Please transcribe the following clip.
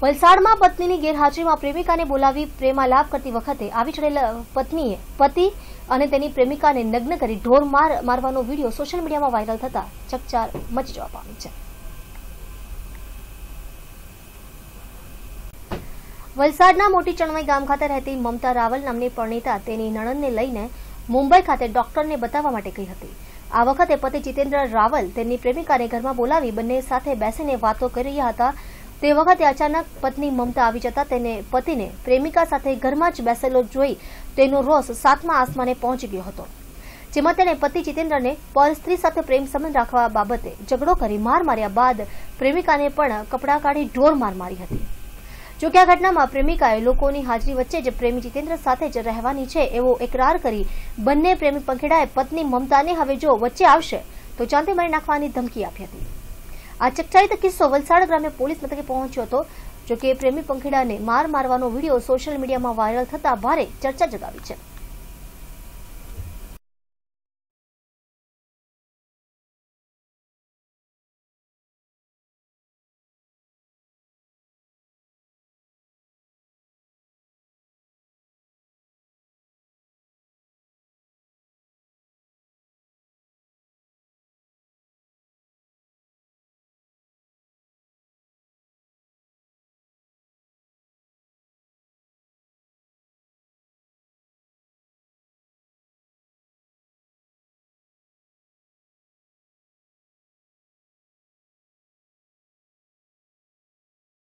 વલસાડમાં પત્નીની ગેરહાજરીમાં પ્રેમિકાને બોલાવી પ્રેમાલાપ કરતી વખતે આવી ચડેલા પત્નીએ પતિ અને તેની પ્રેમિકાને નગ્ન કરી ઢોર માર મારવાનો વિડીયો સોશિયલ મીડિયામાં વાયરલ થતા ચકચાર મચી જવા પામી છે વલસાડના મોટી ચણવાઈ ગામ ખાતે રહેતી મમતા રાવલ નામની પરણિતા તેની નણંદને લઈને મુંબઈ ખાતે ડોક્ટરને બતાવવા માટે ગઈ હતી આ વખતે પતિ જીતેન્દ્ર રાવલ તેમની પ્રેમિકાને ઘરમાં બોલાવી બંને સાથે બેસીને વાતો કરી રહ્યા હતા તે વખતે અચાનક પત્ની મમતા આવી જતા તેને પતિને પ્રેમિકા સાથે ઘરમાં જ બેસેલો જોઈ તેનો રોષ સાતમા આસમાને પહોંચી ગયો હતો જેમાં તેણે પતિ જીતેન્દ્રને સ્ત્રી સાથે પ્રેમ સંબંધ રાખવા બાબતે ઝઘડો કરી માર માર્યા બાદ પ્રેમિકાને પણ કપડાં કાઢી ઢોર માર મારી હતી જોકે આ ઘટનામાં પ્રેમિકાએ લોકોની હાજરી વચ્ચે જ પ્રેમી જીતેન્દ્ર સાથે જ રહેવાની છે એવો એકરાર કરી બંને પ્રેમી પંખેડાએ પત્ની મમતાને હવે જો વચ્ચે આવશે તો ચાંદી મારી નાખવાની ધમકી આપી હતી આ ચકચારીત કિસ્સો વલસાડ ગ્રામ્ય પોલીસ મથકે પહોંચ્યો હતો જો કે પ્રેમી પંખીડાને માર મારવાનો વિડીયો સોશિયલ મીડિયામાં વાયરલ થતા ભારે ચર્ચા જગાવી છે